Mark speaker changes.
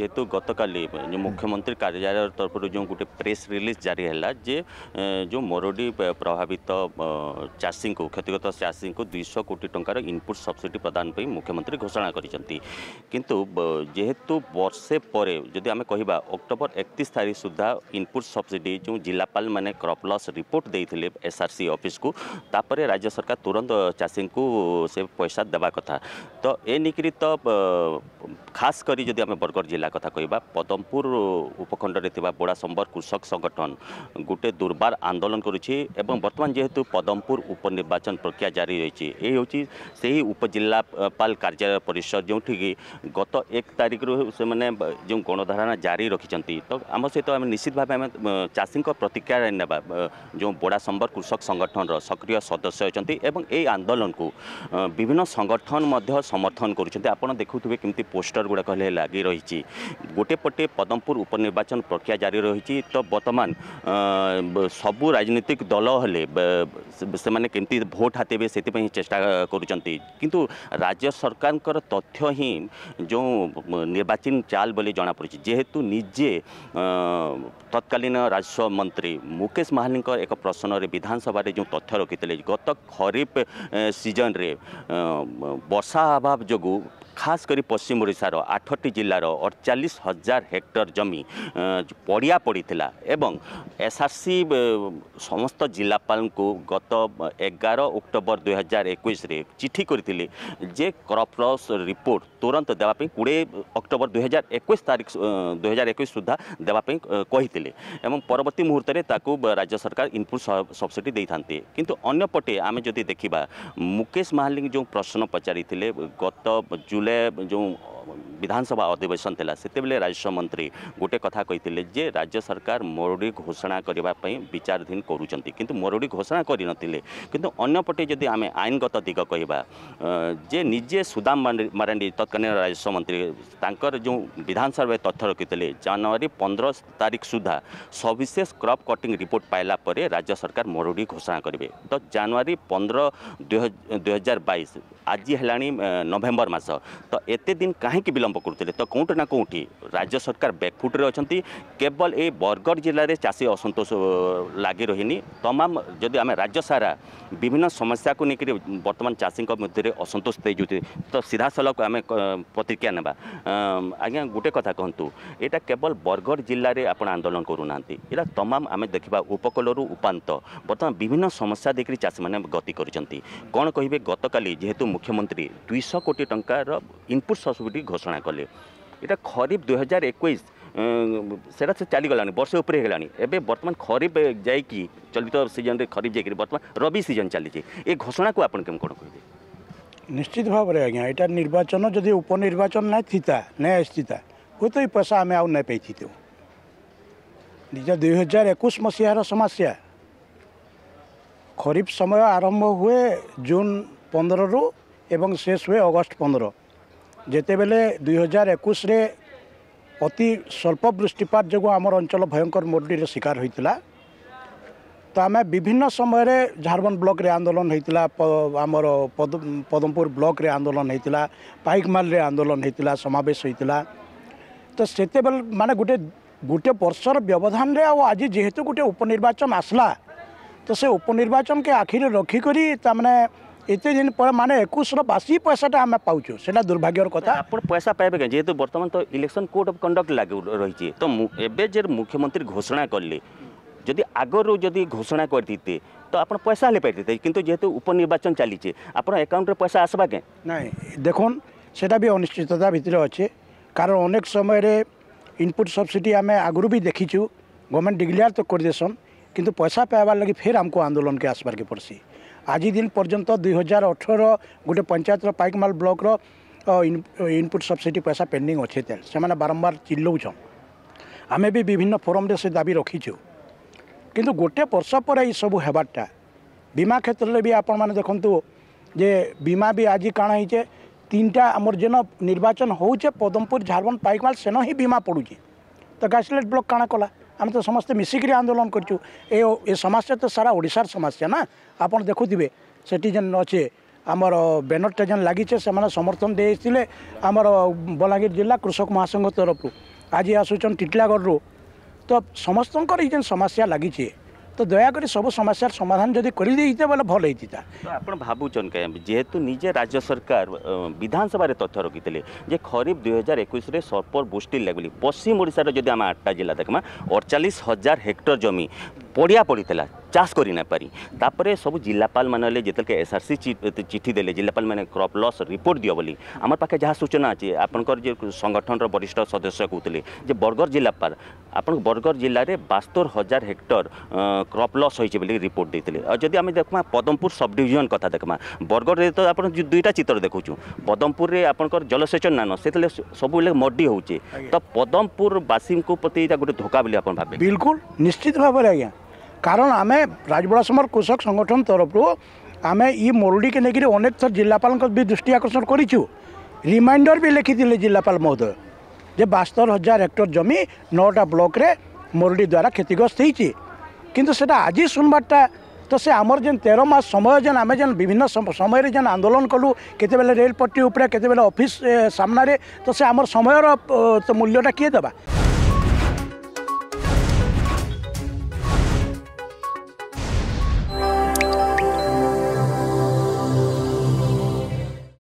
Speaker 1: যেহেতু গতকালি যে মুখ্যমন্ত্রী কার্যালয় তরফর যে গোটে প্রেস রিলিজ জারি হল যে যে মরুডি প্রভাবিত চাষী ক্ষতিগ্রস্ত চাষী দুইশ কোটি টাকার ইনপুট সবসিডি প্রদান পাই মুখ্যমন্ত্রী ঘোষণা করেছেন কিন্তু যেহেতু বর্ষে পরে যদি আমি কহা অক্টোবর একত্রিশ তারিখ সুদ্ধা ইনপুট সবসিডি যে জেলাপাল মানে ক্রপ লস রিপোর্ট দিয়ে এসআরসি অফিস কু তাপরে রাজ্য সরকার তুরন্ত চাষী সে পয়সা দেওয়া কথা তো এ নিকি তো খাস করে যদি আমি বরগড় জেলা ପିଲା କଥା କହିବା ପଦମପୁର ଉପଖଣ୍ଡରେ ଥିବା ବୋଡ଼ା ସମ୍ବର କୃଷକ ସଂଗଠନ ଗୋଟେ ଦୁର୍ବାର ଆନ୍ଦୋଳନ କରୁଛି ଏବଂ ବର୍ତ୍ତମାନ ଯେହେତୁ ପଦମପୁର ଉପନିର୍ବାଚନ ପ୍ରକ୍ରିୟା ଜାରି ରହିଛି ଏ ହେଉଛି ସେହି ଉପଜିଲ୍ଲାପାଲ କାର୍ଯ୍ୟାଳୟ ପରିଷଦ ଯେଉଁଠିକି ଗତ ଏକ ତାରିଖରୁ ସେମାନେ ଯେଉଁ ଗଣଧାରଣା ଜାରି ରଖିଛନ୍ତି ତ ଆମ ସହିତ ଆମେ ନିଶ୍ଚିତ ଭାବେ ଆମେ ଚାଷୀଙ୍କ ପ୍ରତିକ୍ରିୟା ନେବା ଯେଉଁ ବୋଡ଼ା ସମ୍ବର କୃଷକ ସଂଗଠନର ସକ୍ରିୟ ସଦସ୍ୟ ଅଛନ୍ତି ଏବଂ ଏହି ଆନ୍ଦୋଳନକୁ ବିଭିନ୍ନ ସଂଗଠନ ମଧ୍ୟ ସମର୍ଥନ କରୁଛନ୍ତି ଆପଣ ଦେଖୁଥିବେ କେମିତି ପୋଷ୍ଟର ଗୁଡ଼ାକ ହେଲେ ଲାଗି ରହିଛି গোটে পটে পদমপুর উপনির্বাচন প্রক্রিয়া জারি রয়েছে তো বর্তমান সবু রাজনৈতিক দল হলে সে কেমি ভোট হাতেবে সেপা চেষ্টা করছেন কিন্তু রাজ্য সরকারঙ্কর তথ্য হি যে নির্বাচন চাল বলে জনাপড়ছে যেহেতু নিজে তৎকালীন রাজস্ব মন্ত্রী মুকেশ মাহালিঙ্ক এক প্রশ্নরে বিধানসভার যে তথ্য রকিলে গত খরিফ সিজনরে বর্ষা অভাব যোগুঁ ଖାସ୍ କରି ପଶ୍ଚିମ ଓଡ଼ିଶାର ଆଠଟି ଜିଲ୍ଲାର একচাশ হাজার হেক্টর জমি পড়িয়া পড়িলা এবং এসআরসি সমস্ত জেলাপাল গত এগার অক্টোবর দুই হাজার একুশে চিঠি করে যে ক্রপরস রিপোর্ট ତୁରନ୍ତ ଦେବା ପାଇଁ କୋଡ଼ିଏ ଅକ୍ଟୋବର ଦୁଇହଜାର ଏକୋଇଶ ତାରିଖ ଦୁଇହଜାର ଏକୋଇଶ ସୁଦ୍ଧା ଦେବା ପାଇଁ କହିଥିଲେ ଏବଂ ପରବର୍ତ୍ତୀ ମୁହୂର୍ତ୍ତରେ ତାକୁ ରାଜ୍ୟ ସରକାର ଇନପୁଟ୍ ସବସିଡ଼ି ଦେଇଥାନ୍ତି କିନ୍ତୁ ଅନ୍ୟପଟେ ଆମେ ଯଦି ଦେଖିବା ମୁକେଶ ମହାଲିକ ଯେଉଁ ପ୍ରଶ୍ନ ପଚାରିଥିଲେ ଗତ ଜୁଲାଇ ଯେଉଁ ବିଧାନସଭା ଅଧିବେଶନ ଥିଲା ହୋଇଥିଲା ସେତେବେଳେ ମନ୍ତ୍ରୀ ଗୋଟେ କଥା କହିଥିଲେ ଯେ ରାଜ୍ୟ ସରକାର ମରୁଡ଼ି ଘୋଷଣା କରିବା ପାଇଁ ବିଚାରଧୀନ କରୁଛନ୍ତି କିନ୍ତୁ ମରୁଡ଼ି ଘୋଷଣା କରିନଥିଲେ କିନ୍ତୁ ଅନ୍ୟପଟେ ଯଦି ଆମେ ଆଇନଗତ ଦିଗ କହିବା ଯେ ନିଜେ ସୁଦାମ ମାରାଣ୍ଡି ତତ୍କାଳୀନ ରାଜସ୍ୱ ମନ୍ତ୍ରୀ ତାଙ୍କର ଯେଉଁ ବିଧାନସଭାରେ ତଥ୍ୟ ରଖିଥିଲେ ଜାନୁଆରୀ ପନ୍ଦର ତାରିଖ ସୁଦ୍ଧା ସବିଶେଷ କ୍ରପ୍ କଟିଂ ରିପୋର୍ଟ ପାଇଲା ପରେ ରାଜ୍ୟ ସରକାର ମରୁଡ଼ି ଘୋଷଣା କରିବେ ତ ଜାନୁଆରୀ ପନ୍ଦର ଦୁଇହଜାର ହଜାର ବାଇଶ আজি ହେଲାଣି ନଭେମ୍ବର ମାସ ତ ଏତେ ଦିନ କାହିଁକି ବିଳମ୍ବ କରୁଥିଲେ ତ କେଉଁଠି ନା କେଉଁଠି ରାଜ୍ୟ ସରକାର ବ୍ୟାକଫୁଟ୍ରେ ଅଛନ୍ତି କେବଳ ଏ ବରଗଡ଼ ଜିଲ୍ଲାରେ ଚାଷୀ ଅସନ୍ତୋଷ ଲାଗି ରହିନି ତମାମ ଯଦି ଆମେ ରାଜ୍ୟ ସାରା ବିଭିନ୍ନ ସମସ୍ୟାକୁ ନେଇକରି ବର୍ତ୍ତମାନ ଚାଷୀଙ୍କ ମଧ୍ୟରେ ଅସନ୍ତୋଷ ଦେଇଯାଉଛି ତ ସିଧାସଳଖ ଆମେ ପ୍ରତିକ୍ରିୟା ନେବା ଆଜ୍ଞା ଗୋଟେ କଥା କୁହନ୍ତୁ ଏଇଟା କେବଳ ବରଗଡ଼ ଜିଲ୍ଲାରେ ଆପଣ ଆନ୍ଦୋଳନ କରୁନାହାନ୍ତି ଏଇଟା ତମାମ ଆମେ ଦେଖିବା ଉପକୂଳରୁ ଉପାନ୍ତ ବର୍ତ୍ତମାନ ବିଭିନ୍ନ ସମସ୍ୟା ଦେଇକରି ଚାଷୀମାନେ ଗତି କରିଛନ୍ତି କ'ଣ କହିବେ ଗତକାଲି ଯେହେତୁ ମୁଖ୍ୟମନ୍ତ୍ରୀ ଦୁଇଶହ କୋଟି ଟଙ୍କାର ଇନପୁଟ୍ ସବସିଡ଼ି ଘୋଷଣା କଲେ ଏଇଟା ଖରିଫ ଦୁଇହଜାର ଏକୋଇଶ ସେଇଟା ସେ ଚାଲିଗଲାଣି ବର୍ଷେ ଉପରେ ହେଇଗଲାଣି ଏବେ ବର୍ତ୍ତମାନ ଖରିଫ ଯାଇକି ଚଳିତ ସିଜନରେ ଖରିଫ ଯାଇକି ବର୍ତ୍ତମାନ ରବି ସିଜନ ଚାଲିଛି ଏ ଘୋଷଣାକୁ ଆପଣ କେମିତି କ'ଣ କହିବେ
Speaker 2: ନିଶ୍ଚିତ ଭାବରେ ଆଜ୍ଞା ଏଇଟା ନିର୍ବାଚନ ଯଦି ଉପନିର୍ବାଚନ ନାଇଁ ଥିତା ନାଇଁ ଆସିଥିତା ହୁଏତ ଏଇ ପଇସା ଆମେ ଆଉ ନାଇଁ ପାଇଥିତୁ ନିଜ ଦୁଇ ହଜାର ଏକୋଇଶ ମସିହାର ସମସ୍ୟା ଖରିଫ ସମୟ ଆରମ୍ଭ ହୁଏ ଜୁନ୍ ପନ୍ଦରରୁ এবং শেষ ହୁଏ ଅଗଷ୍ଟ ପନ୍ଦର ଯେତେବେଳେ ଦୁଇ ହଜାର ଏକୋଇଶରେ ଅତି ସ୍ୱଳ୍ପ ବୃଷ୍ଟିପାତ ଯୋଗୁଁ ଆମର ଅଞ୍ଚଳ ଭୟଙ୍କର ମରୁଡ଼ିର ଶିକାର ହୋଇଥିଲା ତ ଆମେ ବିଭିନ୍ନ ସମୟରେ ଝାରବନ୍ଦ ବ୍ଲକରେ ଆନ୍ଦୋଳନ ହେଇଥିଲା ଆମର ପଦମପୁର ବ୍ଲକରେ ଆନ୍ଦୋଳନ ହେଇଥିଲା ପାଇକମାଲରେ ଆନ୍ଦୋଳନ ହେଇଥିଲା ସମାବେଶ ହେଇଥିଲା ତ ସେତେବେଳେ ମାନେ ଗୋଟେ ଗୋଟେ ବର୍ଷର ବ୍ୟବଧାନରେ ଆଉ ଆଜି ଯେହେତୁ ଗୋଟେ ଉପନିର୍ବାଚନ ଆସିଲା ତ ସେ ଉପନିର୍ବାଚନକେ ଆଖିରେ ରଖିକରି ତାମାନେ এতে দিন পরে মানে একুশ বাসি পয়সাটা আমি পাচ্ছু সেটা দুর্ভাগ্যর কথা
Speaker 1: আপনার পয়সা পাইবে কেন যেহেতু বর্তমান তো ইলেকশন কোড অফ কন্ডক্ট লাগু রয়েছে তো এবে যে মুখ্যমন্ত্রী ঘোষণা করলে যদি আগরু যদি ঘোষণা করে দিতে তো আপনার পয়সা হলে পাই দিতে কিন্তু যেহেতু উপনির্বাচন চালিছে আপনার অ্যাকাউন্টে পয়সা আসবা কেন
Speaker 2: না দেখুন সেটা বি অনিশ্চিততা ভিতরে অছে কারণ অনেক সময়ের ইনপুট সবসিডি আমি আগরু বি দেখিছু গভর্নমেন্ট ডিক্লেয়ার তো করে দেসন কিন্তু পয়সা পাইবার লাগে ফের আমাকে আন্দোলনকে আসবারকে পড়ছি ଆଜି ଦିନ ପର୍ଯ୍ୟନ୍ତ ଦୁଇ ହଜାର ଅଠର ଗୋଟେ ପଞ୍ଚାୟତର ପାଇକମାଲ ବ୍ଲକର ଇନପୁଟ୍ ସବସିଡ଼ି ପଇସା ପେଣ୍ଡିଂ ଅଛେ ତେନ୍ ସେମାନେ ବାରମ୍ବାର ଚିଲଉଛନ୍ ଆମେ ବି ବିଭିନ୍ନ ଫୋରମ୍ରେ ସେ ଦାବି ରଖିଛୁ କିନ୍ତୁ ଗୋଟେ ବର୍ଷ ପରେ ଏଇସବୁ ହେବାରଟା ବୀମା କ୍ଷେତ୍ରରେ ବି ଆପଣମାନେ ଦେଖନ୍ତୁ ଯେ ବୀମା ବି ଆଜି କାଣା ହେଇଛେ ତିନିଟା ଆମର ଯେନ ନିର୍ବାଚନ ହେଉଛେ ପଦମପୁର ଝାରବନ୍ଦ ପାଇକମାଲ ସେନ ହିଁ ବୀମା ପଡ଼ୁଛେ ତ ଗାଇସଲେଟ୍ ବ୍ଲକ୍ କାଣା କଲା ଆମେ ତ ସମସ୍ତେ ମିଶିକିରି ଆନ୍ଦୋଳନ କରିଛୁ ଏ ଏ ସମସ୍ୟା ତ ସାରା ଓଡ଼ିଶାର ସମସ୍ୟା ନା ଆପଣ ଦେଖୁଥିବେ ସେଠି ଯେନ୍ ଅଛେ ଆମର ବ୍ୟାନର୍ଟା ଯେନ୍ ଲାଗିଛେ ସେମାନେ ସମର୍ଥନ ଦେଇଥିଲେ ଆମର ବଲାଙ୍ଗୀର ଜିଲ୍ଲା କୃଷକ ମହାସଂଘ ତରଫରୁ ଆଜି ଆସୁଛନ୍ ଟିଟିଲାଗଡ଼ରୁ ତ ସମସ୍ତଙ୍କର ଏଇ ଯେନ୍ ସମସ୍ୟା ଲାଗିଛେ তো দয়া করে সব সমস্যার সমাধান যদি করে দিয়েছে বলে ভাল হয়েছিতা
Speaker 1: আপনার ভাবুন কে যেহেতু নিজে রাজ্য সরকার বিধানসভার তথ্য রকিলে যে খরিফ দুই হাজার একুশে সরপর বুষ্টি লাগলি পশ্চিম ওড়শার যদি আমার আটটা জেলা দেখমা অড়চাশ হাজার হেক্টর জমি পড়িয়া পড়ি চাষ করে না পারি তাপরে সব জিলাপাল মানে যেতকে এসআরসি চিঠি দেলে জিলাপাল মানে ক্রপ লস রিপোর্ট দিও বলে আমার পাখে যা সূচনা আছে আপনার যে সংগঠনর বরিষ্ঠ সদস্য কুলে যে বরগড় জিলাপাল আপনার বরগড় জেলার বাস্তর হাজার হেক্টর ক্রপ লস হয়েছে বলে রিপোর্ট দিয়েছিল যদি আমি দেখমা পদমপুর সব ডিভিজন কথা দেখমা বরগড়ে তো আপনার দুইটা চিত্র দেখুছু পদমপুরে আপনার জলসেচন নান সেতলে সবুলে মডি হচ্ছে তো পদমপুর পদমপুরবাসী প্রতি এটা গোটে ধোকা বলে আপনার ভাবে বিলকুল
Speaker 2: নিশ্চিত ভাবে আজ্ঞা কারণ আমি রাজবড়া সমর কৃষক সংগঠন তরফরু আমি ই মরুড়িকে নেই অনেক থর জেলাপাল দৃষ্টি আকর্ষণ করেছু রিমাইন্ডর বি লিখিলে জেলাপাল মহোদয় যে বাস্তর হাজার হেক্টর জমি নটা ব্লকরে মরুড়ি দ্বারা ক্ষতিগ্রস্ত হয়েছে কিন্তু সেটা আজি শুনবারটা তো সে আমার যে তের মাস সময় যেন আমি যেন বিভিন্ন সময়ের যেন আন্দোলন কলু কেতবে রেলপট্টি উপরে কেতবে অফিস সামনারে তো সে আমার সময়র মূল্যটা কি দেবা